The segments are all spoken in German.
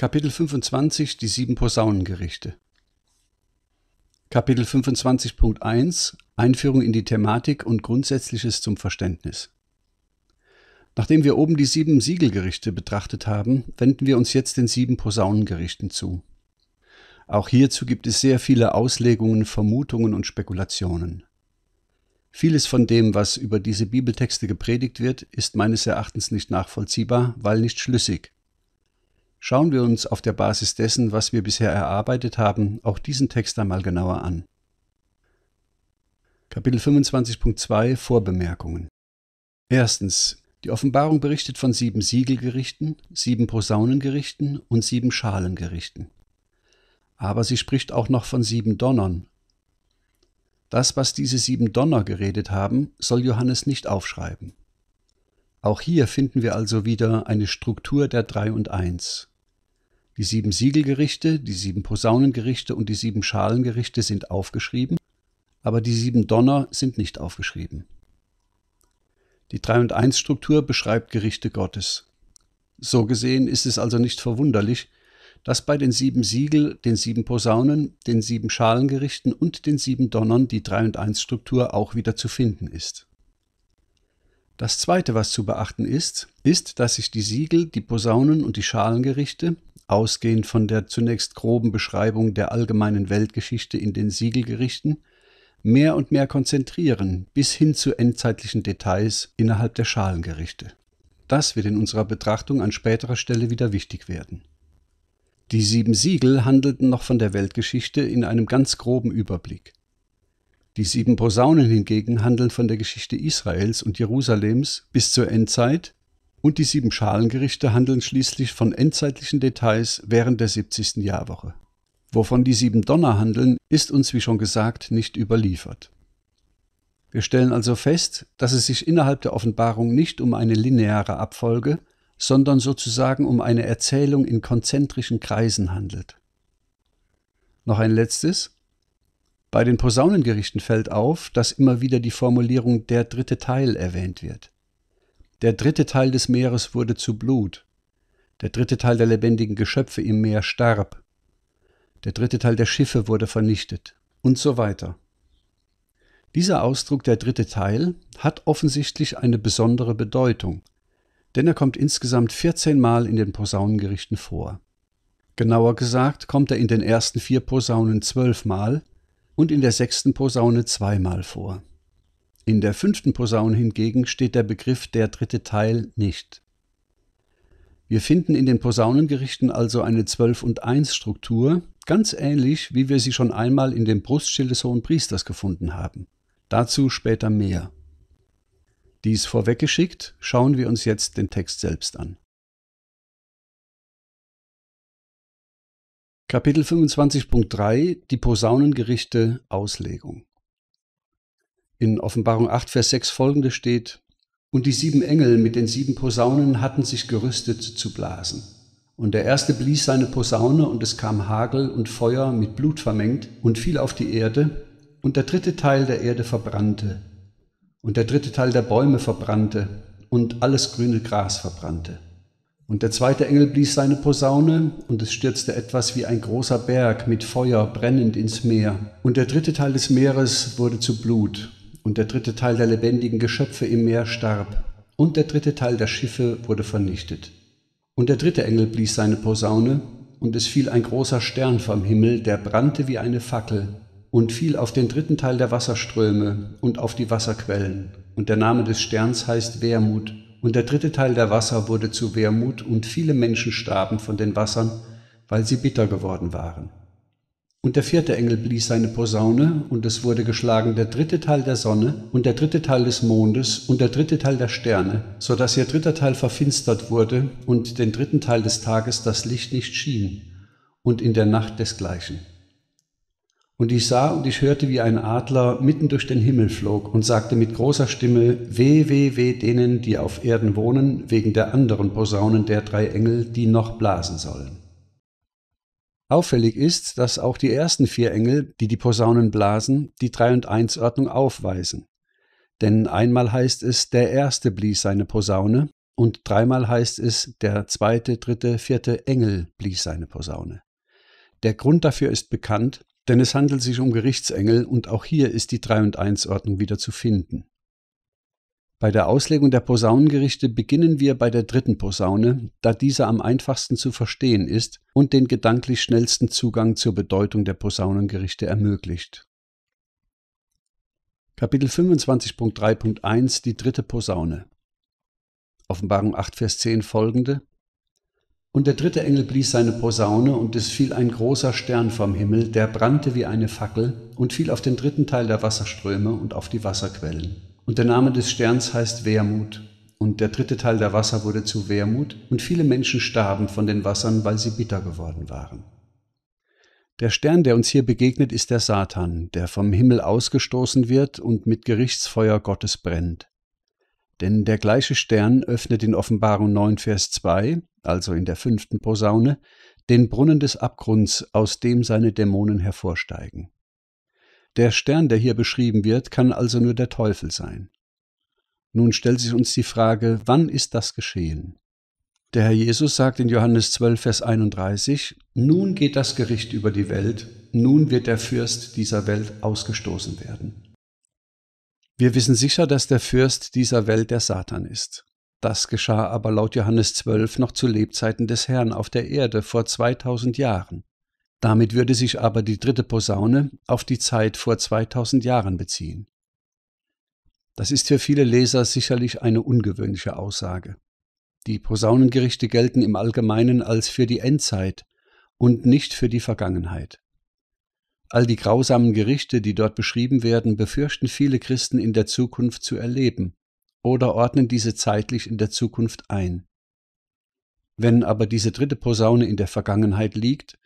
Kapitel 25 Die sieben Posaunengerichte Kapitel 25.1 Einführung in die Thematik und Grundsätzliches zum Verständnis Nachdem wir oben die sieben Siegelgerichte betrachtet haben, wenden wir uns jetzt den sieben Posaunengerichten zu. Auch hierzu gibt es sehr viele Auslegungen, Vermutungen und Spekulationen. Vieles von dem, was über diese Bibeltexte gepredigt wird, ist meines Erachtens nicht nachvollziehbar, weil nicht schlüssig, Schauen wir uns auf der Basis dessen, was wir bisher erarbeitet haben, auch diesen Text einmal genauer an. Kapitel 25.2 Vorbemerkungen Erstens. Die Offenbarung berichtet von sieben Siegelgerichten, sieben Posaunengerichten und sieben Schalengerichten. Aber sie spricht auch noch von sieben Donnern. Das, was diese sieben Donner geredet haben, soll Johannes nicht aufschreiben. Auch hier finden wir also wieder eine Struktur der 3 und 1. Die sieben Siegelgerichte, die sieben Posaunengerichte und die sieben Schalengerichte sind aufgeschrieben, aber die sieben Donner sind nicht aufgeschrieben. Die 3 und 1 Struktur beschreibt Gerichte Gottes. So gesehen ist es also nicht verwunderlich, dass bei den sieben Siegel, den sieben Posaunen, den sieben Schalengerichten und den sieben Donnern die 3 und 1 Struktur auch wieder zu finden ist. Das zweite, was zu beachten ist, ist, dass sich die Siegel, die Posaunen und die Schalengerichte ausgehend von der zunächst groben Beschreibung der allgemeinen Weltgeschichte in den Siegelgerichten, mehr und mehr konzentrieren, bis hin zu endzeitlichen Details innerhalb der Schalengerichte. Das wird in unserer Betrachtung an späterer Stelle wieder wichtig werden. Die sieben Siegel handelten noch von der Weltgeschichte in einem ganz groben Überblick. Die sieben Posaunen hingegen handeln von der Geschichte Israels und Jerusalems bis zur Endzeit und die sieben Schalengerichte handeln schließlich von endzeitlichen Details während der 70. Jahrwoche. Wovon die sieben Donner handeln, ist uns wie schon gesagt nicht überliefert. Wir stellen also fest, dass es sich innerhalb der Offenbarung nicht um eine lineare Abfolge, sondern sozusagen um eine Erzählung in konzentrischen Kreisen handelt. Noch ein letztes. Bei den Posaunengerichten fällt auf, dass immer wieder die Formulierung der dritte Teil erwähnt wird. Der dritte Teil des Meeres wurde zu Blut. Der dritte Teil der lebendigen Geschöpfe im Meer starb. Der dritte Teil der Schiffe wurde vernichtet. Und so weiter. Dieser Ausdruck der dritte Teil hat offensichtlich eine besondere Bedeutung, denn er kommt insgesamt 14 Mal in den Posaunengerichten vor. Genauer gesagt kommt er in den ersten vier Posaunen zwölfmal und in der sechsten Posaune zweimal vor. In der fünften Posaune hingegen steht der Begriff der dritte Teil nicht. Wir finden in den Posaunengerichten also eine 12 und 1 Struktur, ganz ähnlich wie wir sie schon einmal in dem Brustschild des Hohen Priesters gefunden haben. Dazu später mehr. Dies vorweggeschickt, schauen wir uns jetzt den Text selbst an. Kapitel 25.3 Die Posaunengerichte Auslegung in Offenbarung 8, Vers 6 folgende steht, Und die sieben Engel mit den sieben Posaunen hatten sich gerüstet zu blasen. Und der erste blies seine Posaune, und es kam Hagel und Feuer mit Blut vermengt und fiel auf die Erde, und der dritte Teil der Erde verbrannte, und der dritte Teil der Bäume verbrannte, und alles grüne Gras verbrannte. Und der zweite Engel blies seine Posaune, und es stürzte etwas wie ein großer Berg mit Feuer brennend ins Meer. Und der dritte Teil des Meeres wurde zu Blut, und der dritte Teil der lebendigen Geschöpfe im Meer starb, und der dritte Teil der Schiffe wurde vernichtet. Und der dritte Engel blies seine Posaune, und es fiel ein großer Stern vom Himmel, der brannte wie eine Fackel, und fiel auf den dritten Teil der Wasserströme und auf die Wasserquellen. Und der Name des Sterns heißt Wermut. Und der dritte Teil der Wasser wurde zu Wermut, und viele Menschen starben von den Wassern, weil sie bitter geworden waren. Und der vierte Engel blies seine Posaune, und es wurde geschlagen der dritte Teil der Sonne und der dritte Teil des Mondes und der dritte Teil der Sterne, so dass ihr dritter Teil verfinstert wurde und den dritten Teil des Tages das Licht nicht schien, und in der Nacht desgleichen. Und ich sah und ich hörte, wie ein Adler mitten durch den Himmel flog und sagte mit großer Stimme, Weh, weh, weh denen, die auf Erden wohnen, wegen der anderen Posaunen der drei Engel, die noch blasen sollen. Auffällig ist, dass auch die ersten vier Engel, die die Posaunen blasen, die 3 und 1 Ordnung aufweisen. Denn einmal heißt es, der erste blies seine Posaune und dreimal heißt es, der zweite, dritte, vierte Engel blies seine Posaune. Der Grund dafür ist bekannt, denn es handelt sich um Gerichtsengel und auch hier ist die 3 und 1 Ordnung wieder zu finden. Bei der Auslegung der Posaunengerichte beginnen wir bei der dritten Posaune, da diese am einfachsten zu verstehen ist und den gedanklich schnellsten Zugang zur Bedeutung der Posaunengerichte ermöglicht. Kapitel 25.3.1 Die dritte Posaune Offenbarung 8, Vers 10 folgende und der dritte Engel blies seine Posaune, und es fiel ein großer Stern vom Himmel, der brannte wie eine Fackel und fiel auf den dritten Teil der Wasserströme und auf die Wasserquellen. Und der Name des Sterns heißt Wermut. Und der dritte Teil der Wasser wurde zu Wermut und viele Menschen starben von den Wassern, weil sie bitter geworden waren. Der Stern, der uns hier begegnet, ist der Satan, der vom Himmel ausgestoßen wird und mit Gerichtsfeuer Gottes brennt. Denn der gleiche Stern öffnet in Offenbarung 9, Vers 2, also in der fünften Posaune, den Brunnen des Abgrunds, aus dem seine Dämonen hervorsteigen. Der Stern, der hier beschrieben wird, kann also nur der Teufel sein. Nun stellt sich uns die Frage, wann ist das geschehen? Der Herr Jesus sagt in Johannes 12, Vers 31, Nun geht das Gericht über die Welt, nun wird der Fürst dieser Welt ausgestoßen werden. Wir wissen sicher, dass der Fürst dieser Welt der Satan ist. Das geschah aber laut Johannes 12 noch zu Lebzeiten des Herrn auf der Erde vor 2000 Jahren. Damit würde sich aber die dritte Posaune auf die Zeit vor 2000 Jahren beziehen. Das ist für viele Leser sicherlich eine ungewöhnliche Aussage. Die Posaunengerichte gelten im Allgemeinen als für die Endzeit und nicht für die Vergangenheit. All die grausamen Gerichte, die dort beschrieben werden, befürchten viele Christen in der Zukunft zu erleben oder ordnen diese zeitlich in der Zukunft ein. Wenn aber diese dritte Posaune in der Vergangenheit liegt,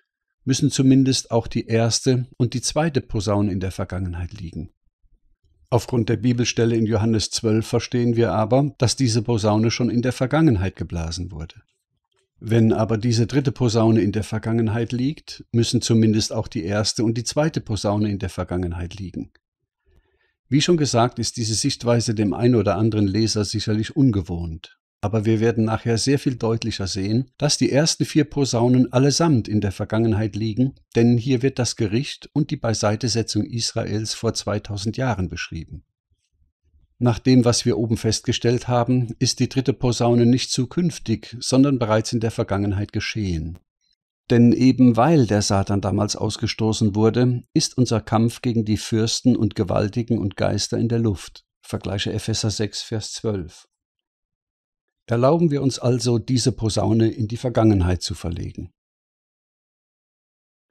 müssen zumindest auch die erste und die zweite Posaune in der Vergangenheit liegen. Aufgrund der Bibelstelle in Johannes 12 verstehen wir aber, dass diese Posaune schon in der Vergangenheit geblasen wurde. Wenn aber diese dritte Posaune in der Vergangenheit liegt, müssen zumindest auch die erste und die zweite Posaune in der Vergangenheit liegen. Wie schon gesagt, ist diese Sichtweise dem einen oder anderen Leser sicherlich ungewohnt aber wir werden nachher sehr viel deutlicher sehen, dass die ersten vier Posaunen allesamt in der Vergangenheit liegen, denn hier wird das Gericht und die Beiseitesetzung Israels vor 2000 Jahren beschrieben. Nach dem, was wir oben festgestellt haben, ist die dritte Posaune nicht zukünftig, sondern bereits in der Vergangenheit geschehen. Denn eben weil der Satan damals ausgestoßen wurde, ist unser Kampf gegen die Fürsten und Gewaltigen und Geister in der Luft. Vergleiche Epheser 6, Vers 12. Erlauben wir uns also, diese Posaune in die Vergangenheit zu verlegen.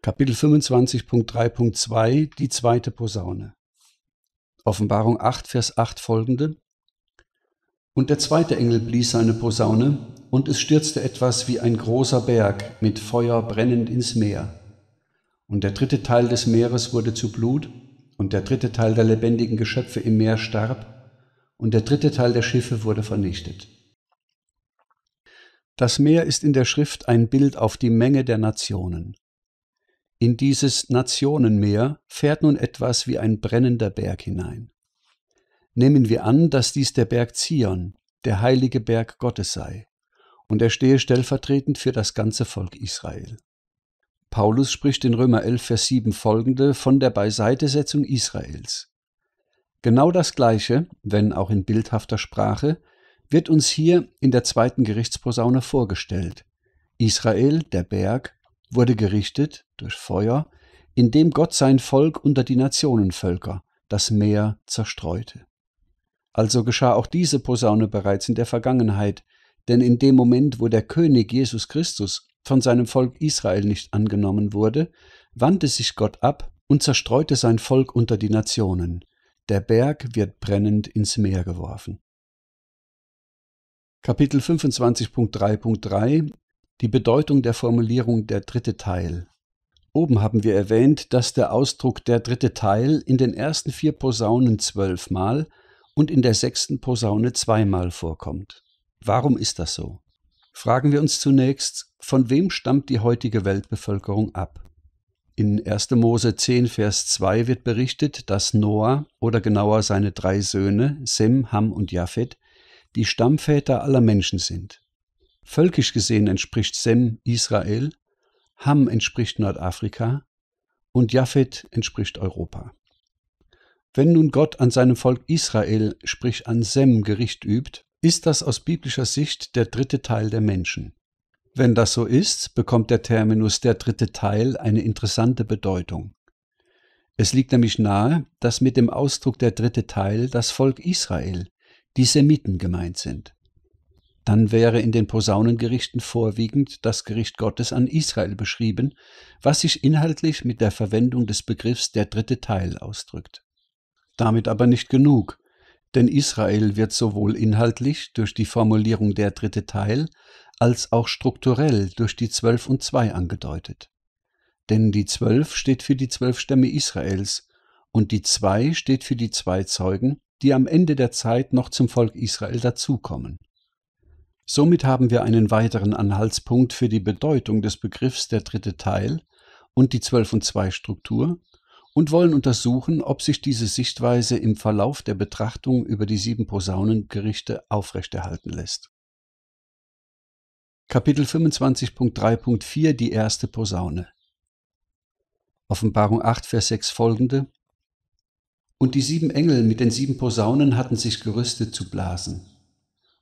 Kapitel 25.3.2 Die zweite Posaune. Offenbarung 8, Vers 8 folgende. Und der zweite Engel blies seine Posaune, und es stürzte etwas wie ein großer Berg mit Feuer brennend ins Meer. Und der dritte Teil des Meeres wurde zu Blut, und der dritte Teil der lebendigen Geschöpfe im Meer starb, und der dritte Teil der Schiffe wurde vernichtet. Das Meer ist in der Schrift ein Bild auf die Menge der Nationen. In dieses Nationenmeer fährt nun etwas wie ein brennender Berg hinein. Nehmen wir an, dass dies der Berg Zion, der heilige Berg Gottes sei, und er stehe stellvertretend für das ganze Volk Israel. Paulus spricht in Römer 11, Vers 7 folgende von der Beiseitesetzung Israels. Genau das Gleiche, wenn auch in bildhafter Sprache, wird uns hier in der zweiten Gerichtsposaune vorgestellt. Israel, der Berg, wurde gerichtet durch Feuer, indem Gott sein Volk unter die Nationenvölker, das Meer, zerstreute. Also geschah auch diese Posaune bereits in der Vergangenheit, denn in dem Moment, wo der König Jesus Christus von seinem Volk Israel nicht angenommen wurde, wandte sich Gott ab und zerstreute sein Volk unter die Nationen. Der Berg wird brennend ins Meer geworfen. Kapitel 25.3.3 Die Bedeutung der Formulierung der dritte Teil. Oben haben wir erwähnt, dass der Ausdruck der dritte Teil in den ersten vier Posaunen zwölfmal und in der sechsten Posaune zweimal vorkommt. Warum ist das so? Fragen wir uns zunächst, von wem stammt die heutige Weltbevölkerung ab? In 1. Mose 10, Vers 2 wird berichtet, dass Noah oder genauer seine drei Söhne, Sem, Ham und Japhet, die Stammväter aller Menschen sind. Völkisch gesehen entspricht Sem Israel, Ham entspricht Nordafrika und Japhet entspricht Europa. Wenn nun Gott an seinem Volk Israel, sprich an Sem, Gericht übt, ist das aus biblischer Sicht der dritte Teil der Menschen. Wenn das so ist, bekommt der Terminus der dritte Teil eine interessante Bedeutung. Es liegt nämlich nahe, dass mit dem Ausdruck der dritte Teil das Volk Israel, die Semiten gemeint sind. Dann wäre in den Posaunengerichten vorwiegend das Gericht Gottes an Israel beschrieben, was sich inhaltlich mit der Verwendung des Begriffs der dritte Teil ausdrückt. Damit aber nicht genug, denn Israel wird sowohl inhaltlich durch die Formulierung der dritte Teil als auch strukturell durch die zwölf und zwei angedeutet. Denn die zwölf steht für die zwölf Stämme Israels und die zwei steht für die zwei Zeugen, die am Ende der Zeit noch zum Volk Israel dazukommen. Somit haben wir einen weiteren Anhaltspunkt für die Bedeutung des Begriffs der dritte Teil und die 12 und 2 Struktur und wollen untersuchen, ob sich diese Sichtweise im Verlauf der Betrachtung über die sieben Posaunengerichte aufrechterhalten lässt. Kapitel 25.3.4 Die erste Posaune Offenbarung 8, Vers 6 folgende und die sieben Engel mit den sieben Posaunen hatten sich gerüstet zu blasen.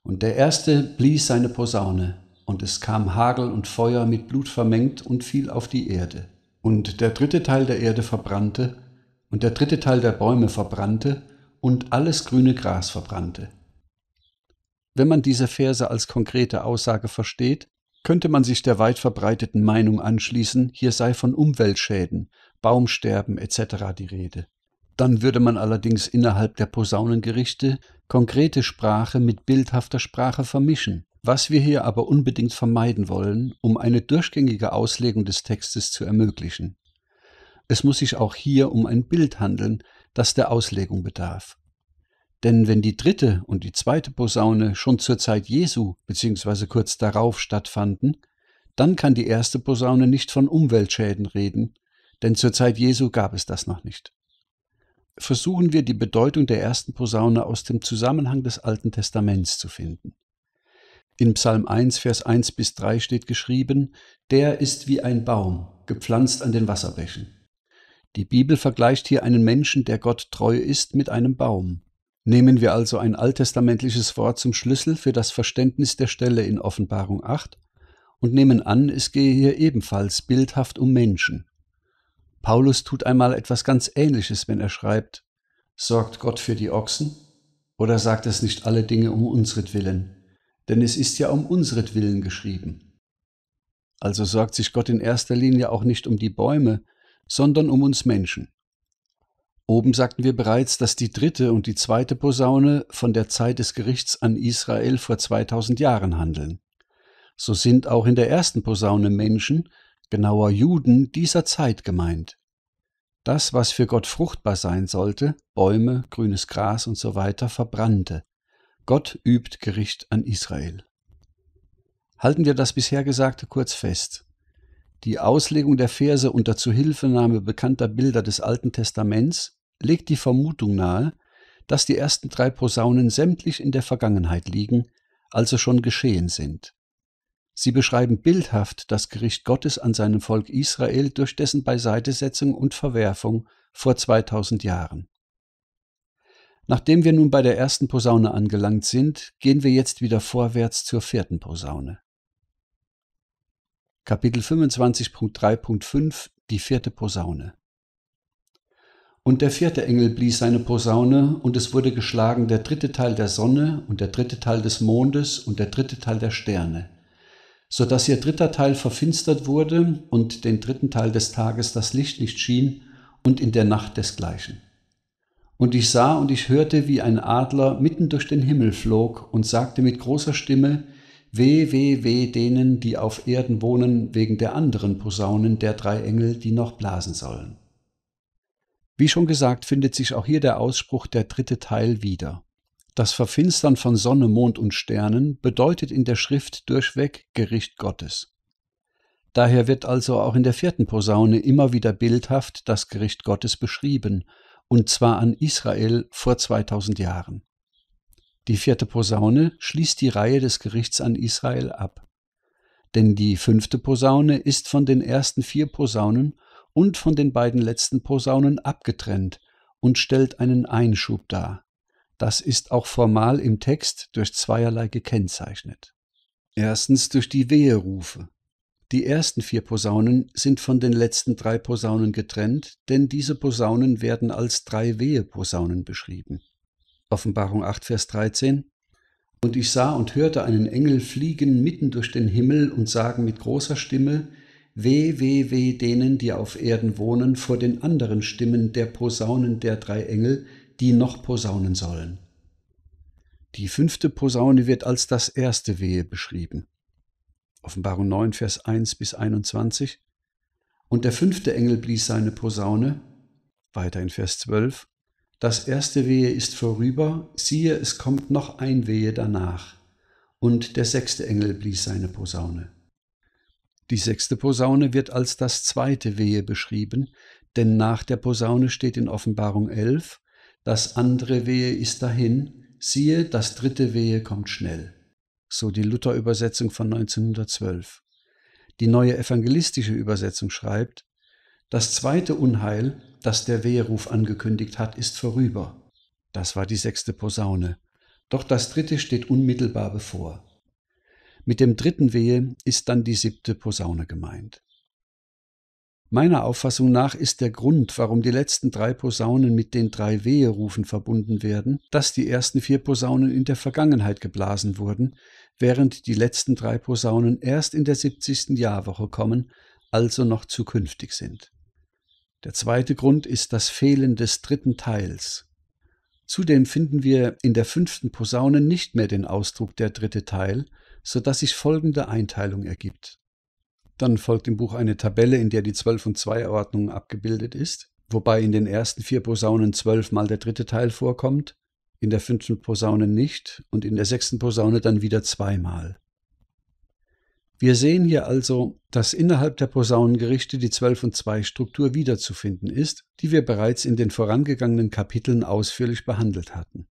Und der erste blies seine Posaune, und es kam Hagel und Feuer mit Blut vermengt und fiel auf die Erde. Und der dritte Teil der Erde verbrannte, und der dritte Teil der Bäume verbrannte, und alles grüne Gras verbrannte. Wenn man diese Verse als konkrete Aussage versteht, könnte man sich der weit verbreiteten Meinung anschließen, hier sei von Umweltschäden, Baumsterben etc. die Rede. Dann würde man allerdings innerhalb der Posaunengerichte konkrete Sprache mit bildhafter Sprache vermischen. Was wir hier aber unbedingt vermeiden wollen, um eine durchgängige Auslegung des Textes zu ermöglichen. Es muss sich auch hier um ein Bild handeln, das der Auslegung bedarf. Denn wenn die dritte und die zweite Posaune schon zur Zeit Jesu bzw. kurz darauf stattfanden, dann kann die erste Posaune nicht von Umweltschäden reden, denn zur Zeit Jesu gab es das noch nicht versuchen wir die Bedeutung der ersten Posaune aus dem Zusammenhang des Alten Testaments zu finden. In Psalm 1, Vers 1 bis 3 steht geschrieben, der ist wie ein Baum, gepflanzt an den Wasserbächen. Die Bibel vergleicht hier einen Menschen, der Gott treu ist, mit einem Baum. Nehmen wir also ein alttestamentliches Wort zum Schlüssel für das Verständnis der Stelle in Offenbarung 8 und nehmen an, es gehe hier ebenfalls bildhaft um Menschen. Paulus tut einmal etwas ganz Ähnliches, wenn er schreibt, sorgt Gott für die Ochsen oder sagt es nicht alle Dinge um unsretwillen, denn es ist ja um unsretwillen geschrieben. Also sorgt sich Gott in erster Linie auch nicht um die Bäume, sondern um uns Menschen. Oben sagten wir bereits, dass die dritte und die zweite Posaune von der Zeit des Gerichts an Israel vor 2000 Jahren handeln. So sind auch in der ersten Posaune Menschen, genauer Juden dieser Zeit gemeint. Das, was für Gott fruchtbar sein sollte, Bäume, grünes Gras und so weiter, verbrannte. Gott übt Gericht an Israel. Halten wir das bisher Gesagte kurz fest. Die Auslegung der Verse unter Zuhilfenahme bekannter Bilder des Alten Testaments legt die Vermutung nahe, dass die ersten drei Posaunen sämtlich in der Vergangenheit liegen, also schon geschehen sind. Sie beschreiben bildhaft das Gericht Gottes an seinem Volk Israel durch dessen Beiseitesetzung und Verwerfung vor 2000 Jahren. Nachdem wir nun bei der ersten Posaune angelangt sind, gehen wir jetzt wieder vorwärts zur vierten Posaune. Kapitel 25.3.5 Die vierte Posaune Und der vierte Engel blies seine Posaune, und es wurde geschlagen der dritte Teil der Sonne und der dritte Teil des Mondes und der dritte Teil der Sterne, so dass ihr dritter Teil verfinstert wurde und den dritten Teil des Tages das Licht nicht schien und in der Nacht desgleichen. Und ich sah und ich hörte, wie ein Adler mitten durch den Himmel flog und sagte mit großer Stimme, Weh, weh, weh denen, die auf Erden wohnen, wegen der anderen Posaunen der drei Engel, die noch blasen sollen. Wie schon gesagt, findet sich auch hier der Ausspruch der dritte Teil wieder. Das Verfinstern von Sonne, Mond und Sternen bedeutet in der Schrift durchweg Gericht Gottes. Daher wird also auch in der vierten Posaune immer wieder bildhaft das Gericht Gottes beschrieben, und zwar an Israel vor 2000 Jahren. Die vierte Posaune schließt die Reihe des Gerichts an Israel ab. Denn die fünfte Posaune ist von den ersten vier Posaunen und von den beiden letzten Posaunen abgetrennt und stellt einen Einschub dar, das ist auch formal im Text durch zweierlei gekennzeichnet. Erstens durch die Weherufe. Die ersten vier Posaunen sind von den letzten drei Posaunen getrennt, denn diese Posaunen werden als drei Weheposaunen beschrieben. Offenbarung 8, Vers 13. Und ich sah und hörte einen Engel fliegen mitten durch den Himmel und sagen mit großer Stimme, Weh, weh, weh denen, die auf Erden wohnen, vor den anderen Stimmen der Posaunen der drei Engel, die noch posaunen sollen. Die fünfte Posaune wird als das erste Wehe beschrieben. Offenbarung 9, Vers 1 bis 21. Und der fünfte Engel blies seine Posaune, weiter in Vers 12. Das erste Wehe ist vorüber, siehe, es kommt noch ein Wehe danach. Und der sechste Engel blies seine Posaune. Die sechste Posaune wird als das zweite Wehe beschrieben, denn nach der Posaune steht in Offenbarung 11, das andere Wehe ist dahin, siehe, das dritte Wehe kommt schnell. So die Luther-Übersetzung von 1912. Die neue evangelistische Übersetzung schreibt, das zweite Unheil, das der Weheruf angekündigt hat, ist vorüber. Das war die sechste Posaune. Doch das dritte steht unmittelbar bevor. Mit dem dritten Wehe ist dann die siebte Posaune gemeint. Meiner Auffassung nach ist der Grund, warum die letzten drei Posaunen mit den drei Weherufen verbunden werden, dass die ersten vier Posaunen in der Vergangenheit geblasen wurden, während die letzten drei Posaunen erst in der 70. Jahrwoche kommen, also noch zukünftig sind. Der zweite Grund ist das Fehlen des dritten Teils. Zudem finden wir in der fünften Posaune nicht mehr den Ausdruck der dritte Teil, so dass sich folgende Einteilung ergibt. Dann folgt im Buch eine Tabelle, in der die 12 und 2 Ordnung abgebildet ist, wobei in den ersten vier Posaunen zwölfmal der dritte Teil vorkommt, in der fünften Posaune nicht und in der sechsten Posaune dann wieder zweimal. Wir sehen hier also, dass innerhalb der Posaunengerichte die 12 und 2 Struktur wiederzufinden ist, die wir bereits in den vorangegangenen Kapiteln ausführlich behandelt hatten.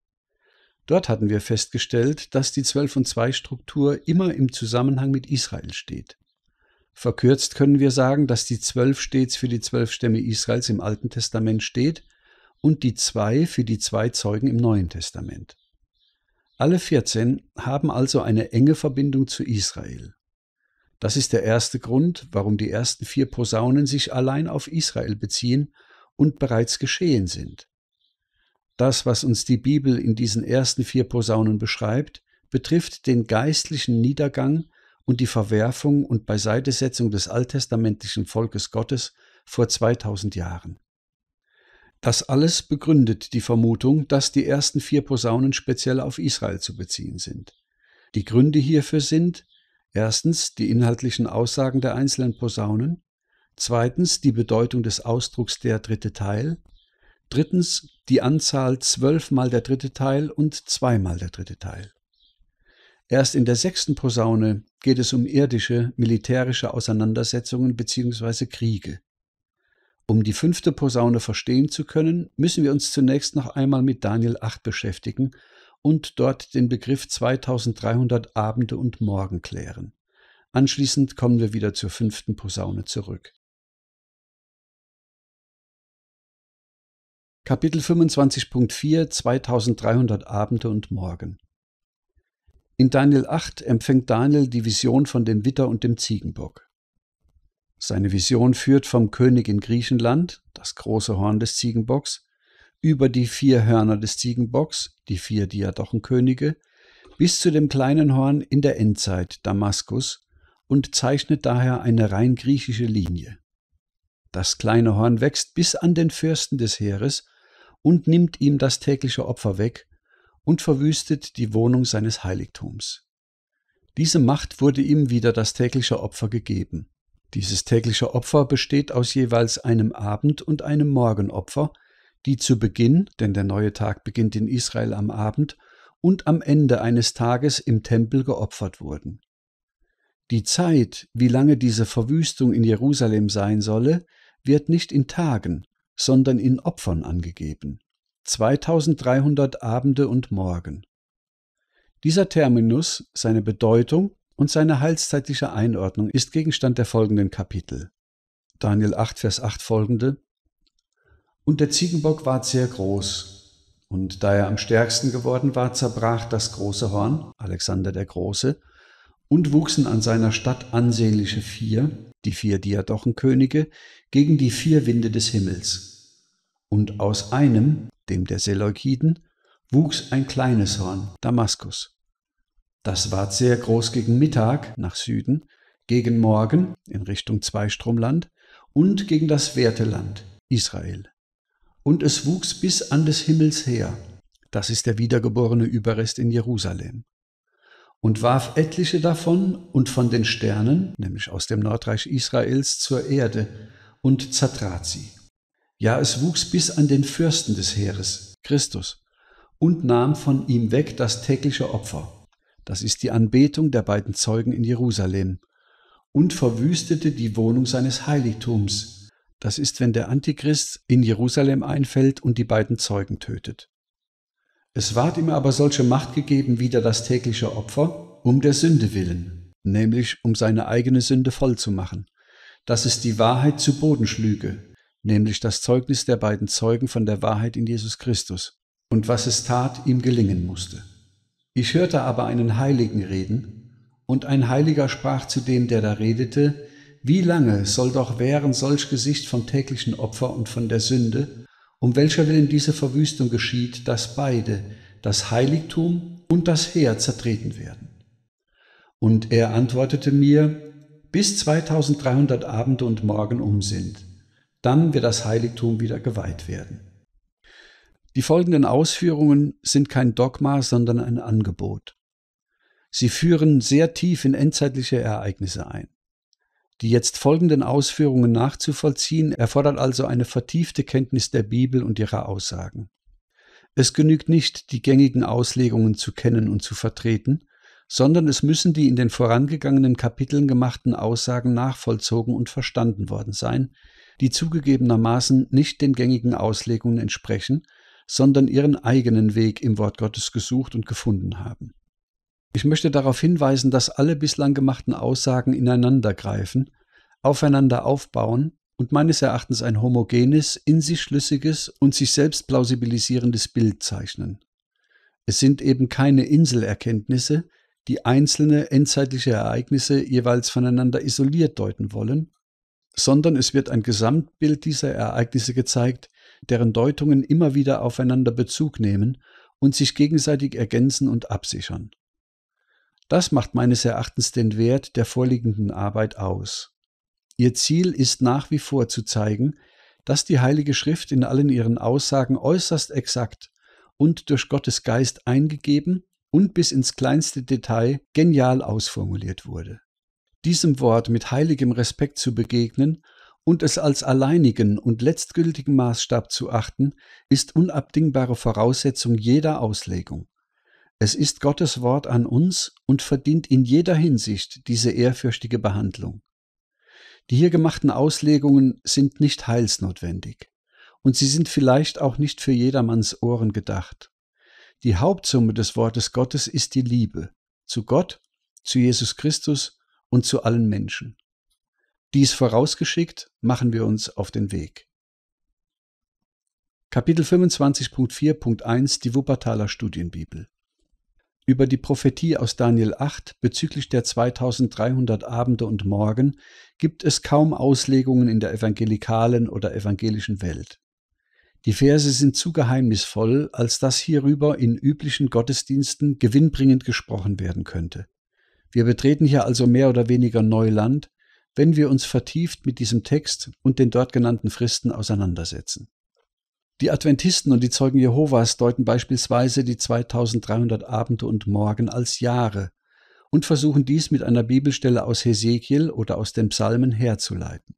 Dort hatten wir festgestellt, dass die 12 und 2 Struktur immer im Zusammenhang mit Israel steht. Verkürzt können wir sagen, dass die zwölf stets für die zwölf Stämme Israels im Alten Testament steht und die zwei für die zwei Zeugen im Neuen Testament. Alle 14 haben also eine enge Verbindung zu Israel. Das ist der erste Grund, warum die ersten vier Posaunen sich allein auf Israel beziehen und bereits geschehen sind. Das, was uns die Bibel in diesen ersten vier Posaunen beschreibt, betrifft den geistlichen Niedergang und die Verwerfung und Beiseitesetzung des alttestamentlichen Volkes Gottes vor 2000 Jahren. Das alles begründet die Vermutung, dass die ersten vier Posaunen speziell auf Israel zu beziehen sind. Die Gründe hierfür sind erstens die inhaltlichen Aussagen der einzelnen Posaunen, zweitens die Bedeutung des Ausdrucks der dritte Teil, drittens die Anzahl zwölfmal der dritte Teil und zweimal der dritte Teil. Erst in der sechsten Posaune geht es um irdische militärische Auseinandersetzungen bzw. Kriege. Um die fünfte Posaune verstehen zu können, müssen wir uns zunächst noch einmal mit Daniel 8 beschäftigen und dort den Begriff 2300 Abende und Morgen klären. Anschließend kommen wir wieder zur fünften Posaune zurück. Kapitel 25.4 2300 Abende und Morgen in Daniel 8 empfängt Daniel die Vision von dem Witter und dem Ziegenbock. Seine Vision führt vom König in Griechenland, das große Horn des Ziegenbocks, über die vier Hörner des Ziegenbocks, die vier Diadochenkönige, bis zu dem kleinen Horn in der Endzeit Damaskus und zeichnet daher eine rein griechische Linie. Das kleine Horn wächst bis an den Fürsten des Heeres und nimmt ihm das tägliche Opfer weg, und verwüstet die Wohnung seines Heiligtums. Diese Macht wurde ihm wieder das tägliche Opfer gegeben. Dieses tägliche Opfer besteht aus jeweils einem Abend- und einem Morgenopfer, die zu Beginn, denn der neue Tag beginnt in Israel am Abend, und am Ende eines Tages im Tempel geopfert wurden. Die Zeit, wie lange diese Verwüstung in Jerusalem sein solle, wird nicht in Tagen, sondern in Opfern angegeben. 2300 Abende und Morgen. Dieser Terminus, seine Bedeutung und seine heilszeitliche Einordnung ist Gegenstand der folgenden Kapitel. Daniel 8, Vers 8 folgende. Und der Ziegenbock ward sehr groß. Und da er am stärksten geworden war, zerbrach das große Horn, Alexander der Große, und wuchsen an seiner Stadt ansehnliche vier, die vier Diadochenkönige, gegen die vier Winde des Himmels. Und aus einem dem der Seleukiden, wuchs ein kleines Horn, Damaskus. Das ward sehr groß gegen Mittag nach Süden, gegen Morgen in Richtung Zweistromland und gegen das Werteland, Israel. Und es wuchs bis an des Himmels her, das ist der wiedergeborene Überrest in Jerusalem, und warf etliche davon und von den Sternen, nämlich aus dem Nordreich Israels, zur Erde und zertrat sie. Ja, es wuchs bis an den Fürsten des Heeres, Christus, und nahm von ihm weg das tägliche Opfer. Das ist die Anbetung der beiden Zeugen in Jerusalem. Und verwüstete die Wohnung seines Heiligtums. Das ist, wenn der Antichrist in Jerusalem einfällt und die beiden Zeugen tötet. Es ward ihm aber solche Macht gegeben wieder das tägliche Opfer, um der Sünde willen, nämlich um seine eigene Sünde voll zu machen, dass es die Wahrheit zu Boden schlüge, nämlich das Zeugnis der beiden Zeugen von der Wahrheit in Jesus Christus, und was es tat, ihm gelingen musste. Ich hörte aber einen Heiligen reden, und ein Heiliger sprach zu dem, der da redete, wie lange soll doch währen solch Gesicht vom täglichen Opfer und von der Sünde, um welcher willen diese Verwüstung geschieht, dass beide, das Heiligtum und das Heer, zertreten werden? Und er antwortete mir, bis 2300 Abende und Morgen um sind dann wird das Heiligtum wieder geweiht werden. Die folgenden Ausführungen sind kein Dogma, sondern ein Angebot. Sie führen sehr tief in endzeitliche Ereignisse ein. Die jetzt folgenden Ausführungen nachzuvollziehen, erfordert also eine vertiefte Kenntnis der Bibel und ihrer Aussagen. Es genügt nicht, die gängigen Auslegungen zu kennen und zu vertreten, sondern es müssen die in den vorangegangenen Kapiteln gemachten Aussagen nachvollzogen und verstanden worden sein, die zugegebenermaßen nicht den gängigen Auslegungen entsprechen, sondern ihren eigenen Weg im Wort Gottes gesucht und gefunden haben. Ich möchte darauf hinweisen, dass alle bislang gemachten Aussagen ineinandergreifen, aufeinander aufbauen und meines Erachtens ein homogenes, in sich schlüssiges und sich selbst plausibilisierendes Bild zeichnen. Es sind eben keine Inselerkenntnisse, die einzelne endzeitliche Ereignisse jeweils voneinander isoliert deuten wollen, sondern es wird ein Gesamtbild dieser Ereignisse gezeigt, deren Deutungen immer wieder aufeinander Bezug nehmen und sich gegenseitig ergänzen und absichern. Das macht meines Erachtens den Wert der vorliegenden Arbeit aus. Ihr Ziel ist nach wie vor zu zeigen, dass die Heilige Schrift in allen ihren Aussagen äußerst exakt und durch Gottes Geist eingegeben und bis ins kleinste Detail genial ausformuliert wurde diesem Wort mit heiligem Respekt zu begegnen und es als alleinigen und letztgültigen Maßstab zu achten, ist unabdingbare Voraussetzung jeder Auslegung. Es ist Gottes Wort an uns und verdient in jeder Hinsicht diese ehrfürchtige Behandlung. Die hier gemachten Auslegungen sind nicht heilsnotwendig und sie sind vielleicht auch nicht für jedermanns Ohren gedacht. Die Hauptsumme des Wortes Gottes ist die Liebe zu Gott, zu Jesus Christus und zu allen Menschen. Dies vorausgeschickt machen wir uns auf den Weg. Kapitel 25.4.1 Die Wuppertaler Studienbibel über die Prophetie aus Daniel 8 bezüglich der 2300 Abende und Morgen gibt es kaum Auslegungen in der evangelikalen oder evangelischen Welt. Die Verse sind zu geheimnisvoll, als dass hierüber in üblichen Gottesdiensten gewinnbringend gesprochen werden könnte. Wir betreten hier also mehr oder weniger Neuland, wenn wir uns vertieft mit diesem Text und den dort genannten Fristen auseinandersetzen. Die Adventisten und die Zeugen Jehovas deuten beispielsweise die 2300 Abende und Morgen als Jahre und versuchen dies mit einer Bibelstelle aus Hesekiel oder aus den Psalmen herzuleiten.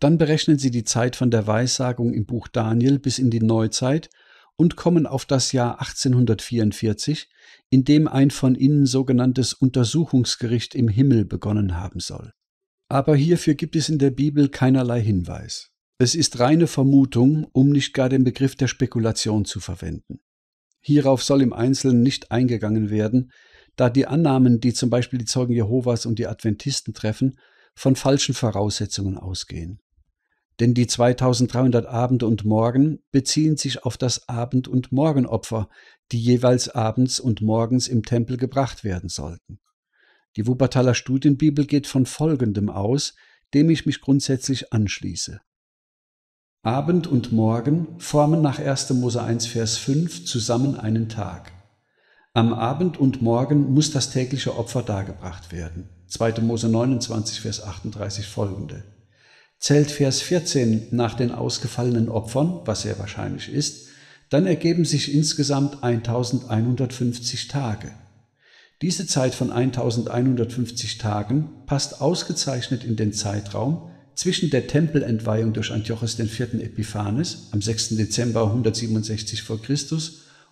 Dann berechnen sie die Zeit von der Weissagung im Buch Daniel bis in die Neuzeit und kommen auf das Jahr 1844, in dem ein von ihnen sogenanntes Untersuchungsgericht im Himmel begonnen haben soll. Aber hierfür gibt es in der Bibel keinerlei Hinweis. Es ist reine Vermutung, um nicht gar den Begriff der Spekulation zu verwenden. Hierauf soll im Einzelnen nicht eingegangen werden, da die Annahmen, die zum Beispiel die Zeugen Jehovas und die Adventisten treffen, von falschen Voraussetzungen ausgehen. Denn die 2300 Abende und Morgen beziehen sich auf das Abend- und Morgenopfer, die jeweils abends und morgens im Tempel gebracht werden sollten. Die Wuppertaler Studienbibel geht von Folgendem aus, dem ich mich grundsätzlich anschließe. Abend und Morgen formen nach 1. Mose 1, Vers 5 zusammen einen Tag. Am Abend und Morgen muss das tägliche Opfer dargebracht werden. 2. Mose 29, Vers 38 folgende. Zählt Vers 14 nach den ausgefallenen Opfern, was sehr wahrscheinlich ist, dann ergeben sich insgesamt 1150 Tage. Diese Zeit von 1150 Tagen passt ausgezeichnet in den Zeitraum zwischen der Tempelentweihung durch Antiochos IV. Epiphanes am 6. Dezember 167 v. Chr.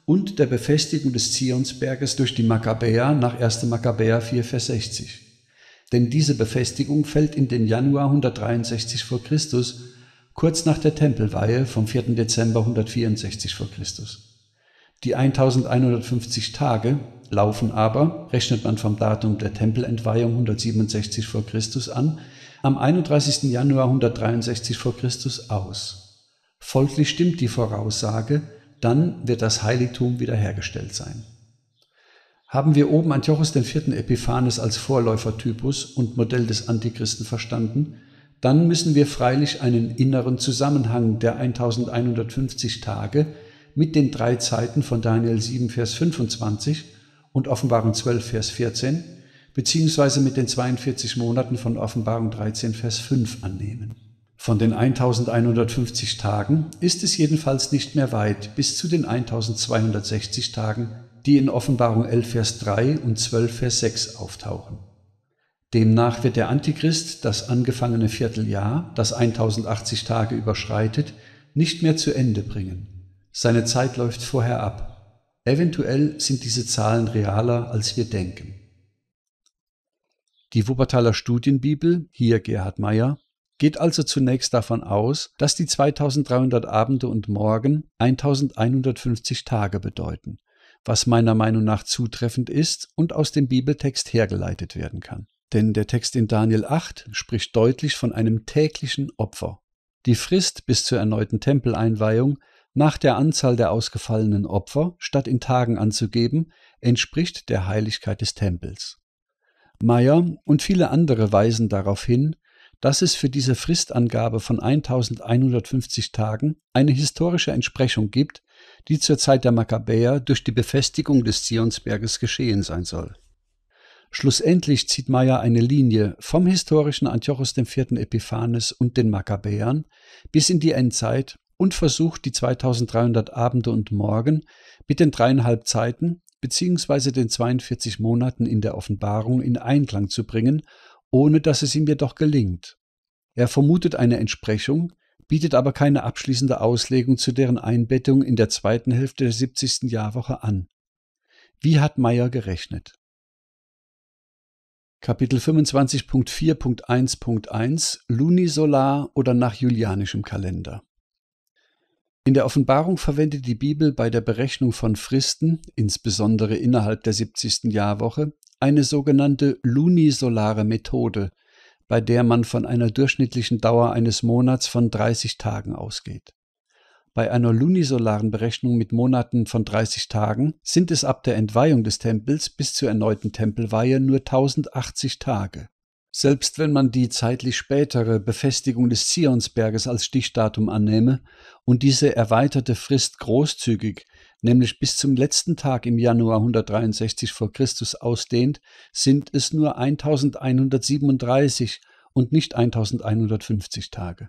und der Befestigung des Zionsberges durch die Makkabäer nach 1. Makkabäer 4, Vers 60. Denn diese Befestigung fällt in den Januar 163 v. Chr kurz nach der Tempelweihe vom 4. Dezember 164 v. Chr. Die 1150 Tage laufen aber, rechnet man vom Datum der Tempelentweihung 167 v. Chr. an, am 31. Januar 163 v. Chr. aus. Folglich stimmt die Voraussage, dann wird das Heiligtum wiederhergestellt sein. Haben wir oben Antiochos IV. Epiphanes als Vorläufertypus und Modell des Antichristen verstanden, dann müssen wir freilich einen inneren Zusammenhang der 1150 Tage mit den drei Zeiten von Daniel 7, Vers 25 und Offenbarung 12, Vers 14 beziehungsweise mit den 42 Monaten von Offenbarung 13, Vers 5 annehmen. Von den 1150 Tagen ist es jedenfalls nicht mehr weit bis zu den 1260 Tagen, die in Offenbarung 11, Vers 3 und 12, Vers 6 auftauchen. Demnach wird der Antichrist das angefangene Vierteljahr, das 1080 Tage überschreitet, nicht mehr zu Ende bringen. Seine Zeit läuft vorher ab. Eventuell sind diese Zahlen realer, als wir denken. Die Wuppertaler Studienbibel, hier Gerhard Meyer, geht also zunächst davon aus, dass die 2300 Abende und Morgen 1150 Tage bedeuten, was meiner Meinung nach zutreffend ist und aus dem Bibeltext hergeleitet werden kann. Denn der Text in Daniel 8 spricht deutlich von einem täglichen Opfer. Die Frist bis zur erneuten Tempeleinweihung nach der Anzahl der ausgefallenen Opfer, statt in Tagen anzugeben, entspricht der Heiligkeit des Tempels. Meyer und viele andere weisen darauf hin, dass es für diese Fristangabe von 1150 Tagen eine historische Entsprechung gibt, die zur Zeit der Makkabäer durch die Befestigung des Zionsberges geschehen sein soll. Schlussendlich zieht Meyer eine Linie vom historischen Antiochos IV. Epiphanes und den Makkabäern bis in die Endzeit und versucht die 2300 Abende und Morgen mit den dreieinhalb Zeiten bzw. den 42 Monaten in der Offenbarung in Einklang zu bringen, ohne dass es ihm jedoch gelingt. Er vermutet eine Entsprechung, bietet aber keine abschließende Auslegung zu deren Einbettung in der zweiten Hälfte der 70. Jahrwoche an. Wie hat Meyer gerechnet? Kapitel 25.4.1.1 Lunisolar oder nach julianischem Kalender. In der Offenbarung verwendet die Bibel bei der Berechnung von Fristen, insbesondere innerhalb der 70. Jahrwoche, eine sogenannte lunisolare Methode, bei der man von einer durchschnittlichen Dauer eines Monats von 30 Tagen ausgeht. Bei einer lunisolaren Berechnung mit Monaten von 30 Tagen sind es ab der Entweihung des Tempels bis zur erneuten Tempelweihe nur 1080 Tage. Selbst wenn man die zeitlich spätere Befestigung des Zionsberges als Stichdatum annehme und diese erweiterte Frist großzügig, nämlich bis zum letzten Tag im Januar 163 v. Chr. ausdehnt, sind es nur 1137 und nicht 1150 Tage.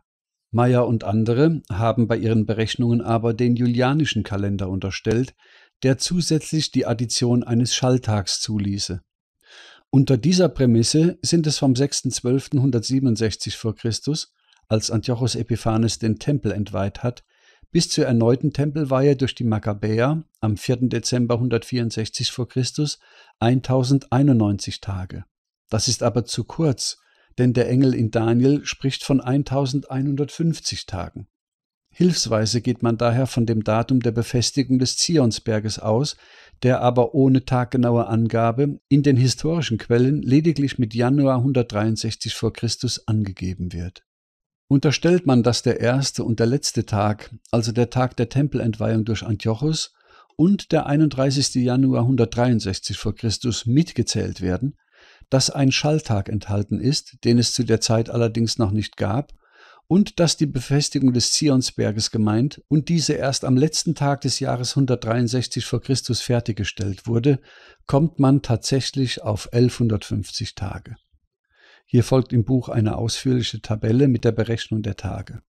Meyer und andere haben bei ihren Berechnungen aber den julianischen Kalender unterstellt, der zusätzlich die Addition eines Schalltags zuließe. Unter dieser Prämisse sind es vom 6.12.167 v. Chr., als Antiochos Epiphanes den Tempel entweiht hat, bis zur erneuten Tempelweihe durch die Makkabäer am 4. Dezember 164 v. Chr. 1091 Tage. Das ist aber zu kurz, denn der Engel in Daniel spricht von 1150 Tagen. Hilfsweise geht man daher von dem Datum der Befestigung des Zionsberges aus, der aber ohne taggenaue Angabe in den historischen Quellen lediglich mit Januar 163 v. Chr. angegeben wird. Unterstellt man, dass der erste und der letzte Tag, also der Tag der Tempelentweihung durch Antiochus und der 31. Januar 163 v. Chr. mitgezählt werden, dass ein Schalltag enthalten ist, den es zu der Zeit allerdings noch nicht gab, und dass die Befestigung des Zionsberges gemeint und diese erst am letzten Tag des Jahres 163 vor Christus fertiggestellt wurde, kommt man tatsächlich auf 1150 Tage. Hier folgt im Buch eine ausführliche Tabelle mit der Berechnung der Tage.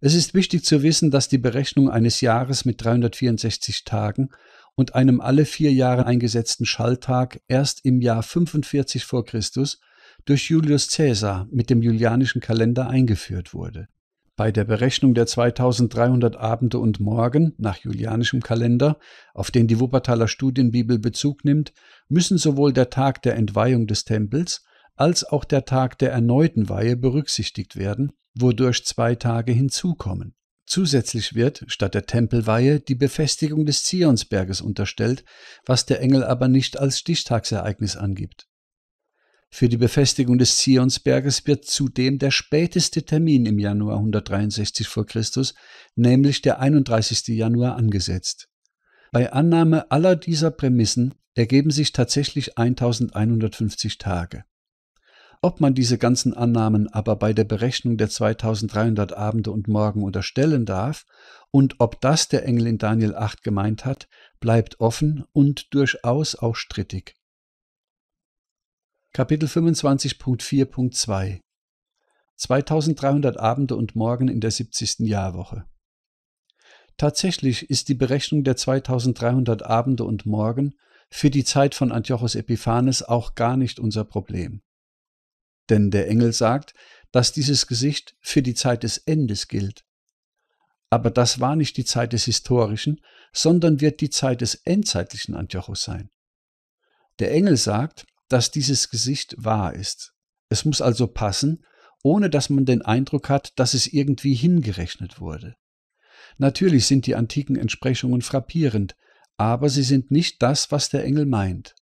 Es ist wichtig zu wissen, dass die Berechnung eines Jahres mit 364 Tagen und einem alle vier Jahre eingesetzten Schalltag erst im Jahr 45 vor Christus durch Julius Caesar mit dem julianischen Kalender eingeführt wurde. Bei der Berechnung der 2300 Abende und Morgen nach julianischem Kalender, auf den die Wuppertaler Studienbibel Bezug nimmt, müssen sowohl der Tag der Entweihung des Tempels als auch der Tag der erneuten Weihe berücksichtigt werden, wodurch zwei Tage hinzukommen. Zusätzlich wird statt der Tempelweihe die Befestigung des Zionsberges unterstellt, was der Engel aber nicht als Stichtagsereignis angibt. Für die Befestigung des Zionsberges wird zudem der späteste Termin im Januar 163 vor Christus, nämlich der 31. Januar, angesetzt. Bei Annahme aller dieser Prämissen ergeben sich tatsächlich 1150 Tage. Ob man diese ganzen Annahmen aber bei der Berechnung der 2300 Abende und Morgen unterstellen darf und ob das der Engel in Daniel 8 gemeint hat, bleibt offen und durchaus auch strittig. Kapitel 25.4.2 2300 Abende und Morgen in der 70. Jahrwoche. Tatsächlich ist die Berechnung der 2300 Abende und Morgen für die Zeit von Antiochos Epiphanes auch gar nicht unser Problem. Denn der Engel sagt, dass dieses Gesicht für die Zeit des Endes gilt. Aber das war nicht die Zeit des historischen, sondern wird die Zeit des endzeitlichen Antiochos sein. Der Engel sagt, dass dieses Gesicht wahr ist. Es muss also passen, ohne dass man den Eindruck hat, dass es irgendwie hingerechnet wurde. Natürlich sind die antiken Entsprechungen frappierend, aber sie sind nicht das, was der Engel meint.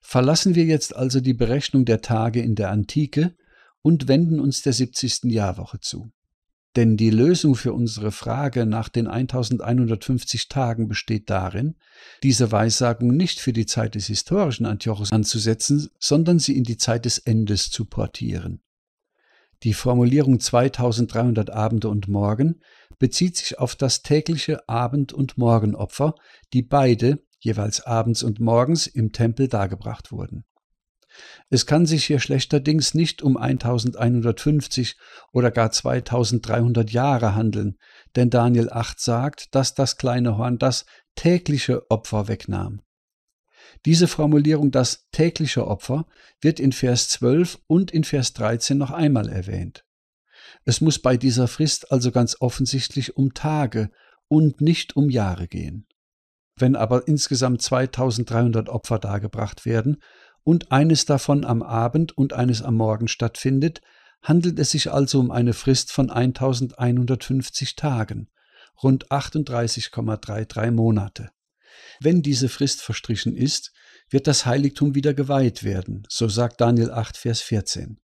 Verlassen wir jetzt also die Berechnung der Tage in der Antike und wenden uns der 70. Jahrwoche zu. Denn die Lösung für unsere Frage nach den 1150 Tagen besteht darin, diese Weissagung nicht für die Zeit des historischen Antiochus anzusetzen, sondern sie in die Zeit des Endes zu portieren. Die Formulierung 2300 Abende und Morgen bezieht sich auf das tägliche Abend- und Morgenopfer, die beide jeweils abends und morgens im Tempel dargebracht wurden. Es kann sich hier schlechterdings nicht um 1150 oder gar 2300 Jahre handeln, denn Daniel 8 sagt, dass das kleine Horn das tägliche Opfer wegnahm. Diese Formulierung das tägliche Opfer wird in Vers 12 und in Vers 13 noch einmal erwähnt. Es muss bei dieser Frist also ganz offensichtlich um Tage und nicht um Jahre gehen wenn aber insgesamt 2300 Opfer dargebracht werden und eines davon am Abend und eines am Morgen stattfindet, handelt es sich also um eine Frist von 1150 Tagen, rund 38,33 Monate. Wenn diese Frist verstrichen ist, wird das Heiligtum wieder geweiht werden, so sagt Daniel 8, Vers 14.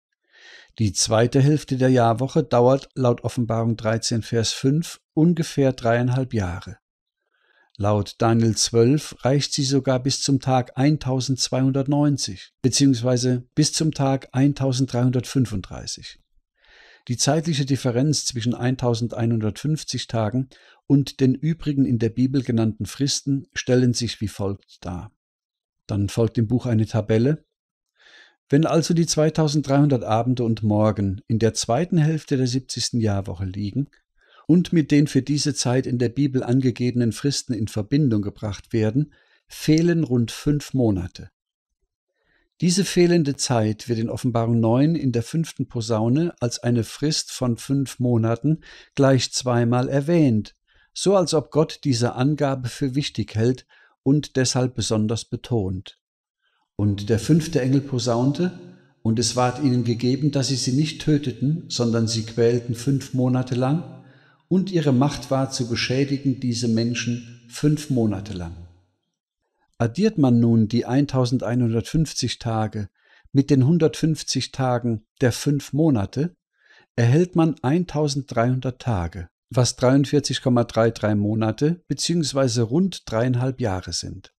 Die zweite Hälfte der Jahrwoche dauert laut Offenbarung 13, Vers 5 ungefähr dreieinhalb Jahre. Laut Daniel 12 reicht sie sogar bis zum Tag 1290 bzw. bis zum Tag 1335. Die zeitliche Differenz zwischen 1150 Tagen und den übrigen in der Bibel genannten Fristen stellen sich wie folgt dar. Dann folgt im Buch eine Tabelle. Wenn also die 2300 Abende und Morgen in der zweiten Hälfte der 70. Jahrwoche liegen, und mit den für diese Zeit in der Bibel angegebenen Fristen in Verbindung gebracht werden, fehlen rund fünf Monate. Diese fehlende Zeit wird in Offenbarung 9 in der fünften Posaune als eine Frist von fünf Monaten gleich zweimal erwähnt, so als ob Gott diese Angabe für wichtig hält und deshalb besonders betont. Und der fünfte Engel posaunte, und es ward ihnen gegeben, dass sie sie nicht töteten, sondern sie quälten fünf Monate lang, und ihre Macht war zu beschädigen diese Menschen fünf Monate lang. Addiert man nun die 1150 Tage mit den 150 Tagen der fünf Monate, erhält man 1300 Tage, was 43,33 Monate bzw. rund dreieinhalb Jahre sind.